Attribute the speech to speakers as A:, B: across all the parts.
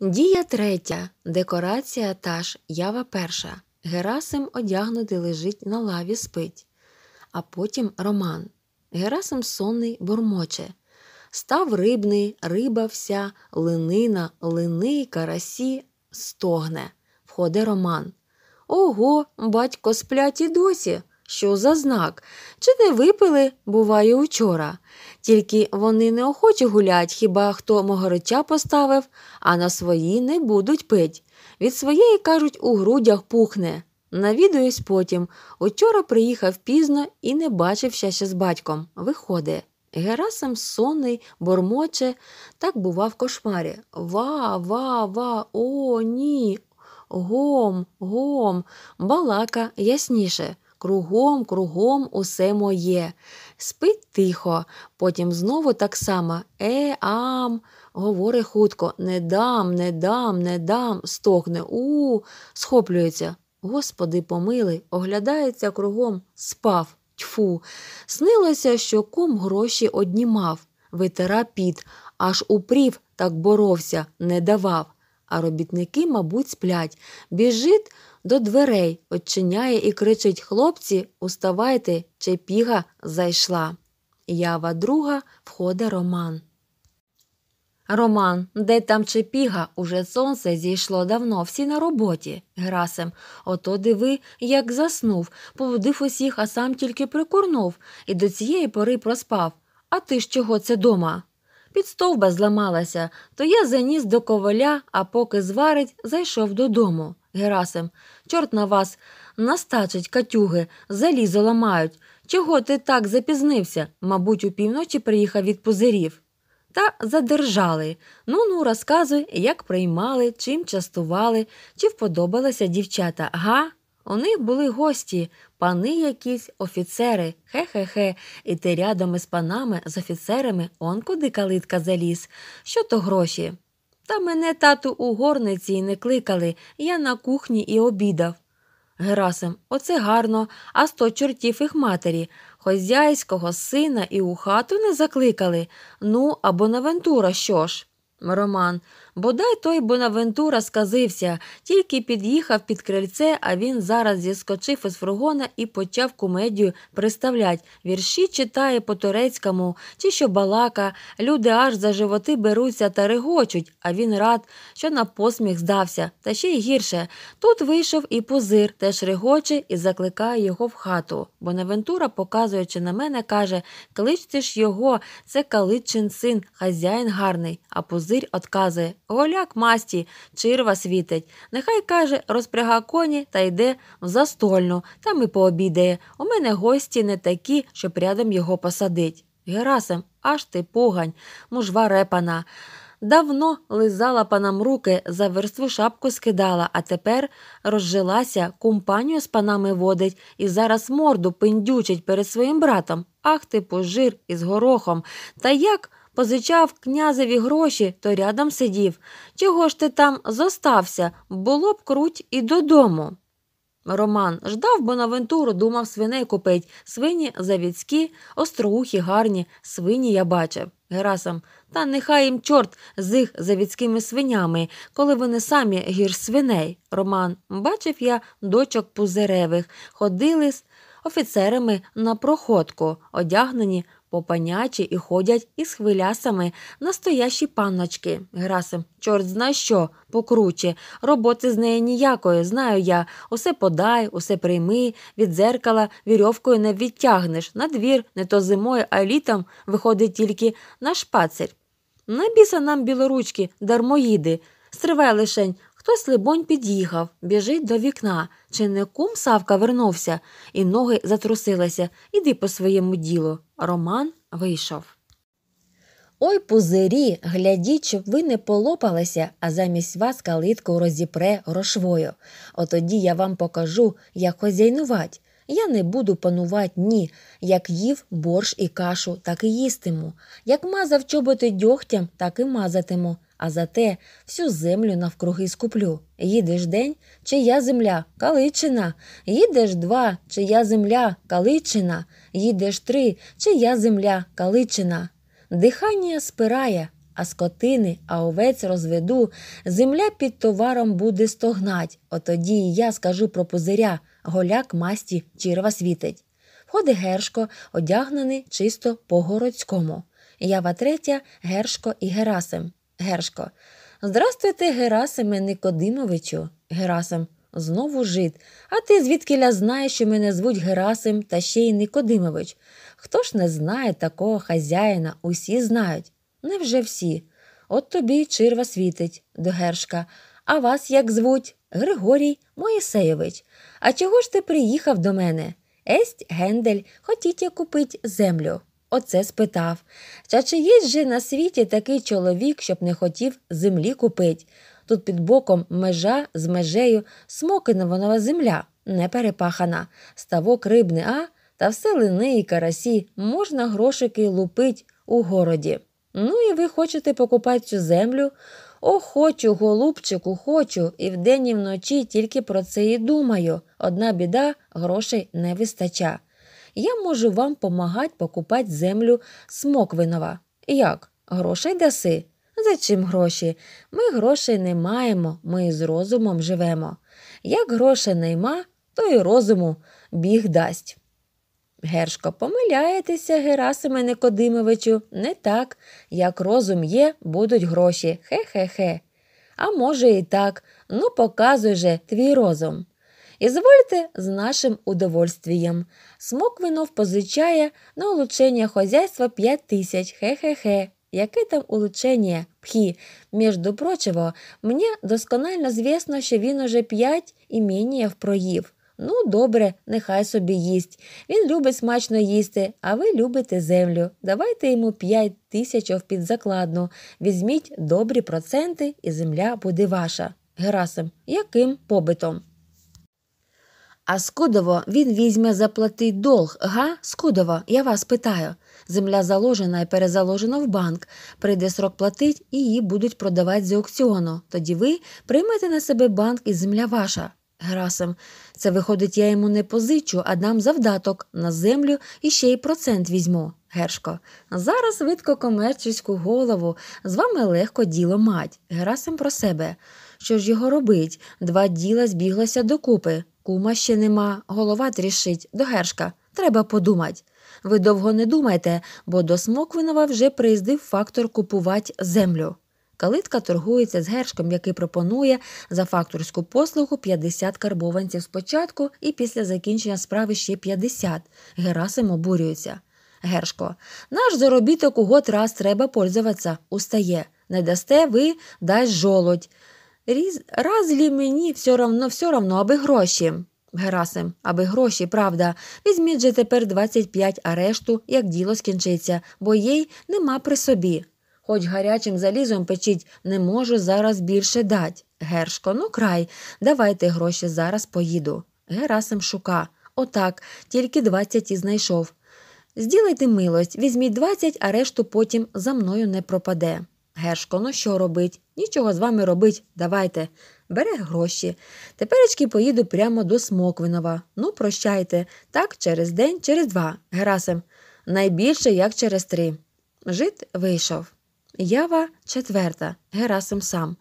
A: Дія третя. Декорація та ж ява перша. Герасим одягнутий лежить на лаві спить. А потім Роман. Герасим сонний бурмоче. Став рибний, риба вся, линина, лини, карасі, стогне. Входить Роман. Ого, батько сплять і досі. Що за знак? Чи не випили, буває, учора. Тільки вони неохоче гулять, хіба хто могорича поставив, а на свої не будуть пить. Від своєї, кажуть, у грудях пухне. Навідуюсь потім. Учора приїхав пізно і не бачився ще з батьком. Виходить. Герасим сонний, бормоче, так бува в кошмарі. Ва, ва, ва, о, ні. Гом, гом, балака, ясніше кругом, кругом усе моє. Спить тихо, потім знову так само е, ам. Говори хутко не дам, не дам, не дам, стогне у, схоплюється. Господи, помили, оглядається кругом, спав, тьфу. Снилося, що кум гроші однімав, витира під, аж упрів, так боровся, не давав а робітники, мабуть, сплять. Біжить до дверей, очиняє і кричить хлопці, уставайте, чепіга зайшла. Ява друга входить Роман. Роман, де там чепіга, уже сонце зійшло давно, всі на роботі. Грасим, ото диви, як заснув, поводив усіх, а сам тільки прикурнув і до цієї пори проспав. А ти ж чого це дома? Підстовба зламалася, то я заніс до коваля, а поки зварить, зайшов додому. Герасим, чорт на вас, настачить катюги, залізо ламають. Чого ти так запізнився? Мабуть, у півночі приїхав від пузирів. Та задержали. Ну ну, розказуй, як приймали, чим частували, чи вподобалися дівчата, га? У них були гості, пани якісь, офіцери, хе-хе-хе, і ти рядом із панами з офіцерами он куди калитка заліз. Що то гроші? Та мене тату у горниці й не кликали, я на кухні і обідав. Герасим, оце гарно, а сто чортів їх матері, хозяйського сина і у хату не закликали. Ну або на Вентура, що ж? Роман, Бодай той Бонавентура сказився, тільки під'їхав під крильце, а він зараз зіскочив із фругона і почав кумедію представлять: Вірші читає по турецькому, чи що балака, люди аж за животи беруться та регочуть, а він рад, що на посміх здався, та ще й гірше. Тут вийшов і позир, теж регоче і закликає його в хату. Бонавентура, показуючи на мене, каже Кличте ж його, це каличин син, хазяїн гарний, а позир отказує Голяк масті чирва світить. Нехай каже, розпряга коні та йде в застольну, там і пообідає. У мене гості не такі, щоб рядом його посадить. Герасим, аж ти погань, мужва репана. Давно лизала панам руки, за верству шапку скидала, а тепер розжилася, компанію з панами водить і зараз морду пиндючить перед своїм братом. Ах ти пожир із горохом. Та як позичав князеві гроші, то рядом сидів. Чого ж ти там зостався? Було б круть і додому. Роман ждав, Бонавентуру, думав свиней купить. Свині завідські, остроухі, гарні, свині я бачив. Герасим, та нехай їм чорт з їх завідськими свинями, коли вони самі гір свиней. Роман бачив я дочок пузиревих, ходили з офіцерами на проходку, одягнені Попанячі і ходять із хвилясами настоящі панночки. Грасим, чорт зна що, покруче. Роботи з неї ніякої, знаю я. Усе подай, усе прийми, від зеркала вірьовкою не відтягнеш. На двір, не то зимою, а літом виходить тільки на шпацир. На біса нам білоручки, дармоїди. Стривай лишень, Хтось, либонь, під'їхав, біжить до вікна. Чи не кум Савка вернувся, і ноги затрусилися. Іди по своєму ділу. Роман вийшов. Ой, пузирі, глядіть, щоб ви не полопалися, а замість вас калитку розіпре грошвою. Отоді я вам покажу, як хозяйнувати. Я не буду панувати ні, як їв борщ і кашу, так і їстиму. Як мазав чоботи дьогтям, так і мазатиму а зате всю землю навкруги скуплю. Їдеш день, чия земля каличина, їдеш два, чия земля каличина, їдеш три, чия земля каличина. Дихання спирає, а скотини, а овець розведу, земля під товаром буде стогнать. Отоді я скажу про пузиря голяк масті черва світить. Входить Гершко, одягнений чисто по городському. Ява третя, Гершко і Герасим. Гершко. Здравствуйте, Герасиме Никодимовичу. Герасим знову жит. А ти звідки ля знаєш, що мене звуть Герасим та ще й Никодимович? Хто ж не знає такого хазяїна? Усі знають. Невже всі? От тобі й чирва світить до Гершка. А вас як звуть? Григорій Моїсеєвич. А чого ж ти приїхав до мене? Есть гендель, хотіть я купить землю оце спитав. Та чи є же на світі такий чоловік, щоб не хотів землі купить? Тут під боком межа з межею смокинова земля не перепахана, ставок рибний, а та все лини і карасі можна грошики лупить у городі. Ну і ви хочете покупати цю землю? О, хочу, голубчику, хочу, і вдень і вночі тільки про це і думаю. Одна біда, грошей не вистача я можу вам помагать покупати землю Смоквинова. Як? Грошей даси? За чим гроші? Ми грошей не маємо, ми з розумом живемо. Як грошей нема, то й розуму біг дасть. Гершко, помиляєтеся, Герасиме Никодимовичу, не так. Як розум є, будуть гроші. Хе-хе-хе. А може, і так. Ну, показуй же твій розум. І звольте з нашим удовольствием. Смоквинов позичає на улучшение хозяйства 5 тисяч, Хе-хе-хе. Яке там улучшення? Пхі. Між до прочого, мені досконально звісно, що він уже 5 іменіїв проїв. Ну, добре, нехай собі їсть. Він любить смачно їсти, а ви любите землю. Давайте йому 5 тисяч під закладну. Візьміть добрі проценти, і земля буде ваша. Герасим, яким побитом? А Скудово він візьме заплатить долг, га, Скудово, я вас питаю. Земля заложена і перезаложена в банк. Прийде срок платить і її будуть продавати з аукціону. Тоді ви приймете на себе банк і земля ваша. Грасим, це виходить, я йому не позичу, а дам завдаток на землю і ще й процент візьму. Гершко. Зараз видко комерційську голову. З вами легко діло мать. Герасим про себе. Що ж його робить? Два діла збіглася докупи. Кума ще нема, голова трішить, до гершка. Треба подумать. Ви довго не думайте, бо до Смоквинова вже приїздив фактор купувати землю. Калитка торгується з гершком, який пропонує за факторську послугу 50 карбованців спочатку і після закінчення справи ще 50. Герасим обурюється. Гершко, наш заробіток у год раз треба пользуватися, устає. Не дасте ви, дасть жолодь. Різ... раз лі мені все равно, все равно, аби гроші. Герасим, аби гроші, правда. Візьміть же тепер 25 арешту, як діло скінчиться, бо їй нема при собі. Хоч гарячим залізом печіть, не можу зараз більше дать. Гершко, ну край, давайте гроші зараз поїду. Герасим шука. Отак, тільки 20 і знайшов. Зділайте милость, візьміть 20, а решту потім за мною не пропаде. Гершко, ну що робить? Нічого з вами робить, давайте. Бере гроші. Теперечки поїду прямо до Смоквинова. Ну, прощайте, так через день, через два. Герасим. Найбільше як через три. Жит вийшов. Ява четверта. Герасим сам.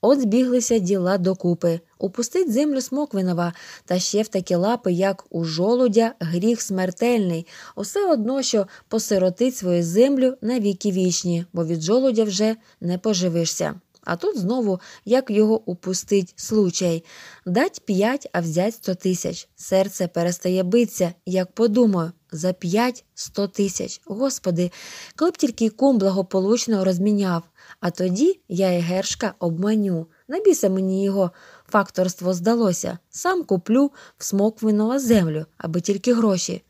A: От збіглися діла докупи. Упустить землю смоквинова, та ще в такі лапи, як у жолудя, гріх смертельний, усе одно, що посиротить свою землю на віки вічні, бо від жолудя вже не поживишся. А тут знову як його упустить случай дать п'ять, а взять сто тисяч. Серце перестає битися, як подумаю, за п'ять сто тисяч. Господи, коли б тільки кум благополучно розміняв. А тоді я і гершка обманю. Набіса мені його факторство здалося. Сам куплю в смоквиного землю, аби тільки гроші.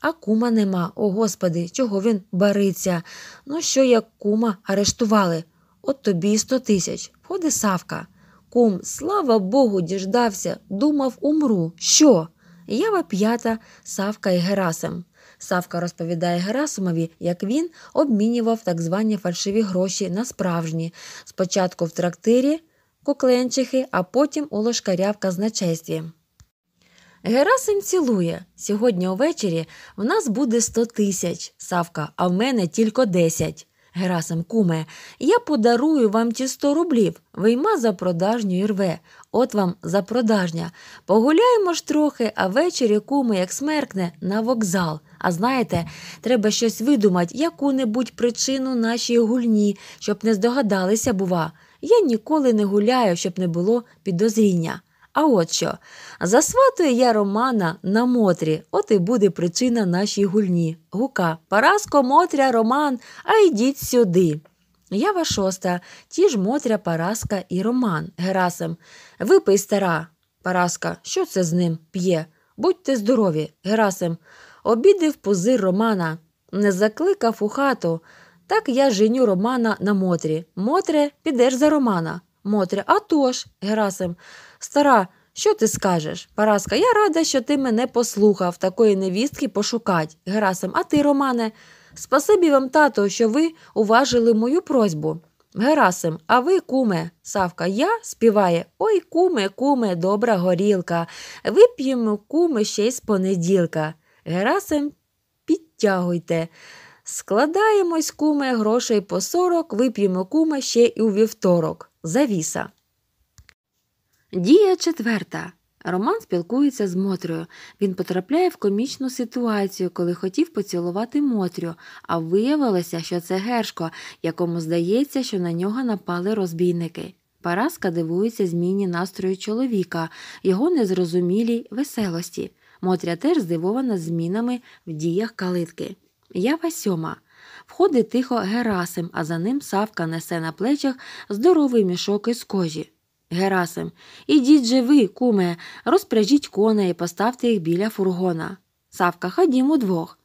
A: А кума нема. О господи, чого він бариться. Ну що як кума арештували? От тобі сто тисяч. Входи Савка. Кум, слава Богу, діждався, думав, умру. Що? Ява п'ята, Савка і Герасим. Савка розповідає Герасимові, як він обмінював так звані фальшиві гроші на справжні. Спочатку в трактирі кукленчихи, а потім у лошкаря в казначействі. Герасим цілує. Сьогодні увечері в нас буде сто тисяч Савка, а в мене тільки десять. Герасим куме, я подарую вам ті сто рублів, вийма за продажню і рве. От вам за продажня. Погуляємо ж трохи, а ввечері куме, як смеркне, на вокзал. А знаєте, треба щось видумати, яку-небудь причину нашій гульні, щоб не здогадалися, бува. Я ніколи не гуляю, щоб не було підозріння. А от що, засватую я Романа на Мотрі, от і буде причина нашій гульні. Гука Параско, Мотря, Роман, а йдіть сюди. Ява шоста, ті ж Мотря, Параска і Роман. Герасим. Випий, стара. Параска, що це з ним? П'є. Будьте здорові, Герасим. Обідив пузир Романа, не закликав у хату. Так я женю Романа на Мотрі. Мотре, підеш за Романа. Мотря, а тож, Герасим. Стара, що ти скажеш? Параска, я рада, що ти мене послухав, такої невістки пошукать. Герасим, а ти, Романе, спасибі вам, тато, що ви уважили мою просьбу. Герасим, а ви, куме, Савка, я співає. Ой, куме, куме, добра горілка. Вип'ємо, куме, ще й з понеділка. Герасим, підтягуйте. Складаємось, куме, грошей по сорок, вип'ємо, куме, ще й у вівторок. Завіса. Дія четверта. Роман спілкується з Мотрою. Він потрапляє в комічну ситуацію, коли хотів поцілувати Мотрю, а виявилося, що це Гершко, якому здається, що на нього напали розбійники. Параска дивується зміні настрою чоловіка, його незрозумілій веселості. Мотря теж здивована змінами в діях калитки. Ява сьома. Входить тихо Герасим, а за ним Савка несе на плечах здоровий мішок із кожі. Герасим, ідіть же ви, куме, розпряжіть коней і поставте їх біля фургона. Савка, ходімо двох.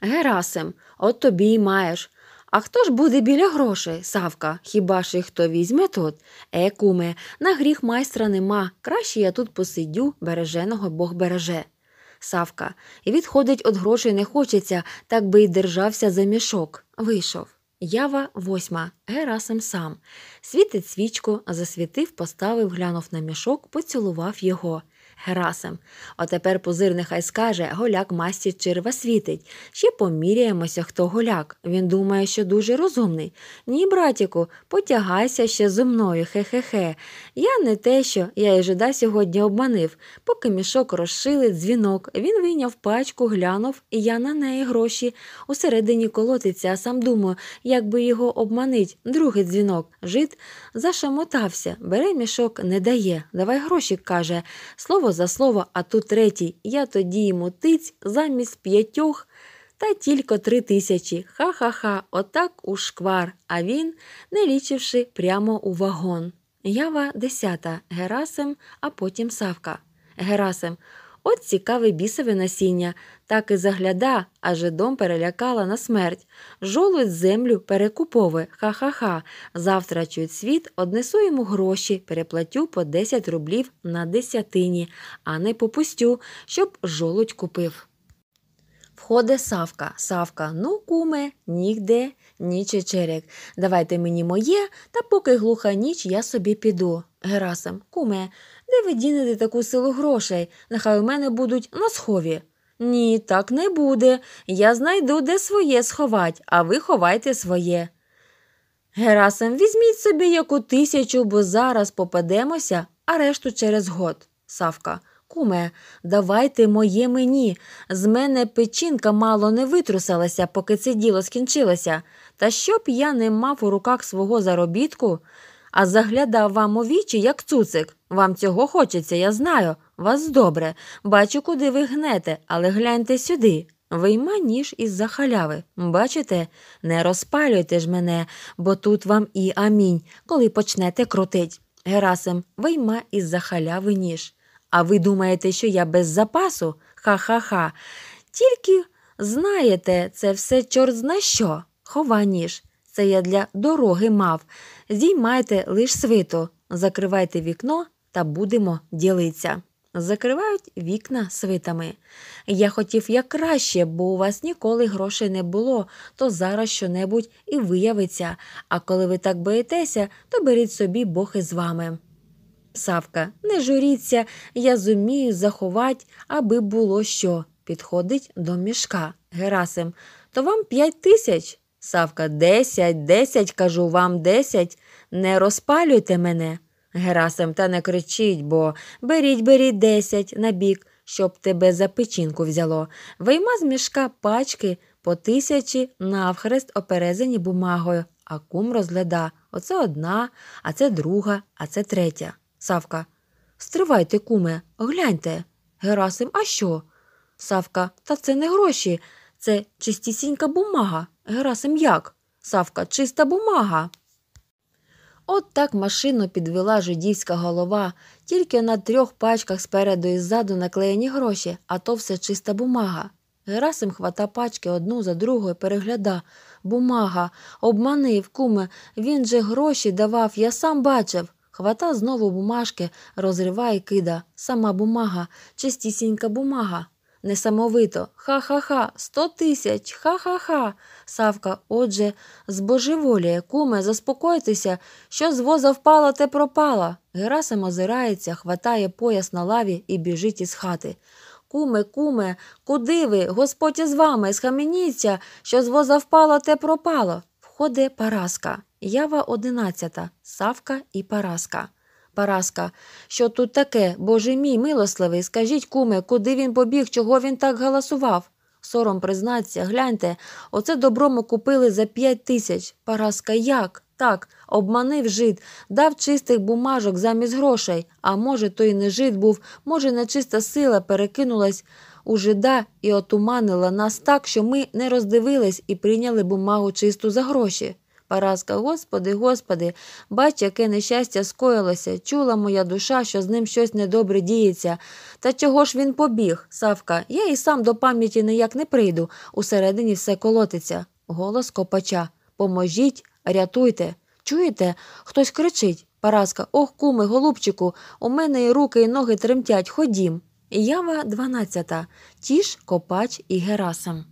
A: Герасим, от тобі й маєш. А хто ж буде біля грошей, Савка, хіба ж їх хто візьме тут? Е, куме, на гріх майстра нема. Краще я тут посидю, береженого бог береже. Савка, і відходить від грошей не хочеться, так би й держався за мішок. Вийшов. Ява восьма. Герасим сам. Світить свічку, засвітив, поставив, глянув на мішок, поцілував його. Герасим. Отепер позир нехай скаже голяк масті черва світить. Ще поміряємося, хто голяк. Він думає, що дуже розумний. Ні, братіку, потягайся ще зо мною, хе-хе-хе. Я не те, що я і жида сьогодні обманив. Поки мішок розшили дзвінок, він вийняв пачку, глянув, і я на неї гроші. Усередині колотиться, а сам думаю, як би його обманить. Другий дзвінок. Жит зашамотався, бере мішок, не дає. Давай гроші, каже. Слово слово за слово, а тут третій. Я тоді йому тиць замість п'ятьох та тільки три тисячі. Ха-ха-ха, отак у шквар. А він, не лічивши, прямо у вагон. Ява десята. Герасим, а потім Савка. Герасим. От цікаве бісове насіння, так і загляда, аже дом перелякала на смерть. Жолудь землю перекупове, ха-ха-ха. Завтра чуть світ, однесу йому гроші, переплатю по 10 рублів на десятині, а не попустю, щоб жолудь купив. Входе Савка, Савка, ну, куме, нігде, ні чечерек. Давайте мені моє, та поки глуха ніч, я собі піду. Герасим, куме. Де ви дінете таку силу грошей? Нехай у мене будуть на схові. Ні, так не буде. Я знайду, де своє сховать, а ви ховайте своє. Герасим, візьміть собі яку тисячу, бо зараз попадемося, а решту через год. Савка. Куме, давайте моє мені. З мене печінка мало не витрусилася, поки це діло скінчилося. Та щоб я не мав у руках свого заробітку, а заглядав вам у вічі, як цуцик. Вам цього хочеться, я знаю. Вас добре. Бачу, куди ви гнете, але гляньте сюди. Вийма ніж із за халяви. Бачите? Не розпалюйте ж мене, бо тут вам і амінь, коли почнете крутить. Герасим, вийма із за халяви ніж. А ви думаєте, що я без запасу? Ха-ха-ха. Тільки знаєте, це все чорт зна що. Хова ніж це я для дороги мав. Зіймайте лиш свито, закривайте вікно та будемо ділитися. Закривають вікна свитами. Я хотів як краще, бо у вас ніколи грошей не було, то зараз щонебудь і виявиться. А коли ви так боїтеся, то беріть собі Бог з вами. Савка, не журіться, я зумію заховать, аби було що. Підходить до мішка. Герасим. То вам п'ять тисяч? Савка, десять, десять, кажу вам, десять. Не розпалюйте мене. Герасим, та не кричіть, бо беріть, беріть десять на бік, щоб тебе за печінку взяло. Вийма з мішка пачки по тисячі навхрест оперезані бумагою, а кум розгляда. Оце одна, а це друга, а це третя. Савка. Стривайте, куме, гляньте. Герасим, а що? Савка, та це не гроші, це чистісінька бумага. Герасим як? Савка чиста бумага. От так машину підвела жидівська голова, тільки на трьох пачках спереду і ззаду наклеєні гроші, а то все чиста бумага. Герасим хвата пачки одну за другою перегляда. Бумага, обманив, куме, він же гроші давав, я сам бачив. Хвата знову бумажки, розриває і кида. Сама бумага, чистісінька бумага несамовито Ха-ха-ха, сто тисяч, ха-ха-ха. Савка, отже, збожеволіє, куме, заспокойтеся, що з воза впала, те пропала. Герасим озирається, хватає пояс на лаві і біжить із хати. Куме, куме, куди ви? Господь із вами, схаменіться, що з воза впало, те пропало. Входить Параска. Ява одинадцята, Савка і Параска. Параска. Що тут таке? Боже мій милосливий, скажіть, куме, куди він побіг, чого він так галасував? Сором признаться, гляньте, оце добро ми купили за п'ять тисяч. Параска як? Так, обманив жид, дав чистих бумажок замість грошей. А може, той не жид був, може, нечиста сила перекинулась у жида і отуманила нас так, що ми не роздивились і прийняли бумагу чисту за гроші. Параска, Господи, Господи, бач, яке нещастя скоїлося. Чула моя душа, що з ним щось недобре діється. Та чого ж він побіг, Савка? Я і сам до пам'яті ніяк не прийду. Усередині все колотиться. Голос копача. Поможіть, рятуйте. Чуєте? Хтось кричить. Параска, ох, куми, голубчику, у мене і руки, і ноги тремтять. Ходім. Ява 12. Тіш, Копач і Герасим.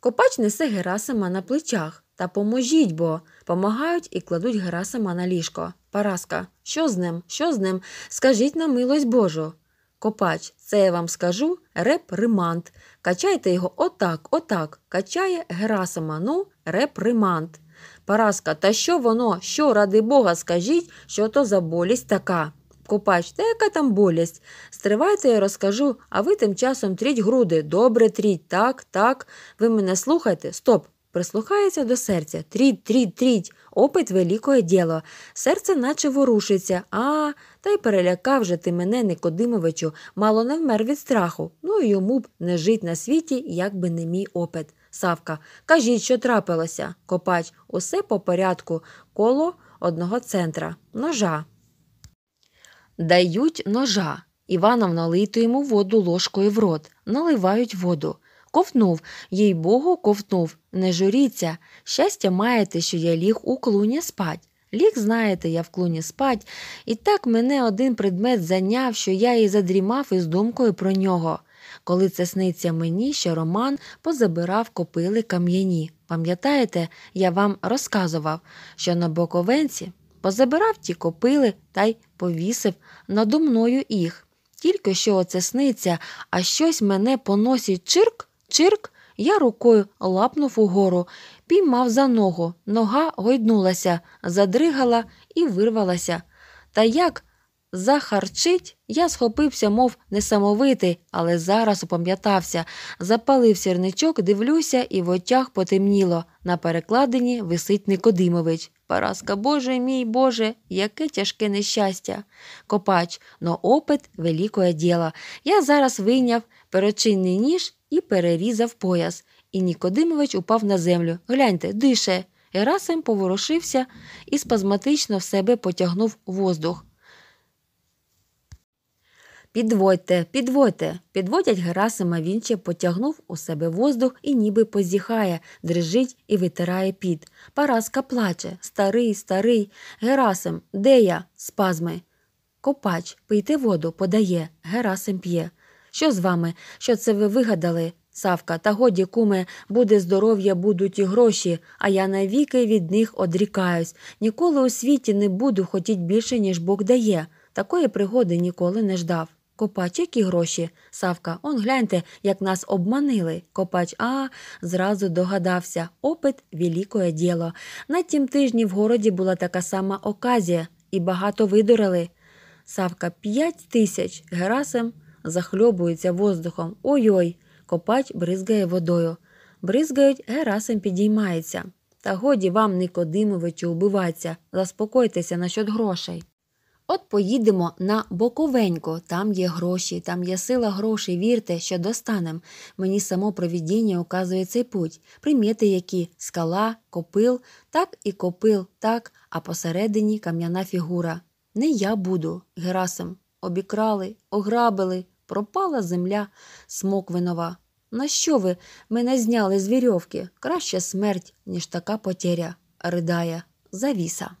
A: Копач несе Герасима на плечах. Та поможіть бо. Помагають і кладуть Герасима на ліжко. Параска, що з ним? Що з ним? Скажіть на милость Божу. Копач, це я вам скажу реп римант. Качайте його отак, отак. Качає Герасима, ну, реп римант. Параска, та що воно, що, ради Бога, скажіть, що то за болість така. Копач, та яка там болість? Стривайте, я розкажу, а ви тим часом тріть груди. Добре тріть, так, так. Ви мене слухайте, стоп. Прислухається до серця. Тріть, тріть, тріть, опит великое діло. Серце наче ворушиться. А, та й перелякав же ти мене, Никодимовичу, мало не вмер від страху. Ну і йому б не жить на світі, як би не мій опит. Савка, кажіть, що трапилося. Копач, усе по порядку, коло одного центра. Ножа. Дають ножа. Івановна литує йому воду ложкою в рот, наливають воду. Ковтнув, їй богу, ковтнув, не журіться. Щастя маєте, що я ліг у клуні спать. Ліг, знаєте, я в клуні спать, і так мене один предмет зайняв, що я і задрімав із думкою про нього. Коли це сниться мені, що Роман позабирав копили кам'яні. Пам'ятаєте, я вам розказував, що на Боковенці позабирав ті копили та й повісив надо мною їх. Тільки що оце сниться, а щось мене поносить чирк. Чирк я рукою лапнув угору, піймав за ногу, нога гойднулася, задригала і вирвалася. Та як захарчить, я схопився, мов несамовитий, але зараз упам'ятався. Запалив сірничок, дивлюся, і в очах потемніло. На перекладині висить Никодимович. Параска, Боже мій Боже, яке тяжке нещастя. Копач, но опит великое діло. Я зараз вийняв перочинний ніж і перерізав пояс. І Нікодимович упав на землю. Гляньте, дише. Герасим поворушився і спазматично в себе потягнув воздух. Підводьте, підводьте, підводять Герасима він ще потягнув у себе воздух і ніби позіхає, дрижить і витирає під. Параска плаче. Старий, старий. Герасим, де я? Спазми. Копач, пийте воду, подає. Герасим п'є. Що з вами? Що це ви вигадали? Савка, та годі, куме, буде здоров'я, будуть і гроші, а я навіки від них одрікаюсь. Ніколи у світі не буду хотіть більше, ніж Бог дає. Такої пригоди ніколи не ждав. Копач, які гроші. Савка, он гляньте, як нас обманили. Копач А зразу догадався. Опит великое діло. На тім тижні в городі була така сама оказія, і багато видурили. Савка п'ять тисяч. Герасим захльобується воздухом. Ой-ой! Копач бризгає водою. Бризгають, Герасим підіймається. Та годі вам, Никодимовичу, убиватися, заспокойтеся насчет грошей. От поїдемо на Боковенько, там є гроші, там є сила грошей, вірте, що достанем. Мені само провідіння указує цей путь. Приміти які скала, копил, так і копил, так, а посередині кам'яна фігура. Не я буду, Герасим. Обікрали, ограбили, пропала земля смоквинова. На що ви мене зняли з вірьовки? Краще смерть, ніж така потеря, ридає завіса.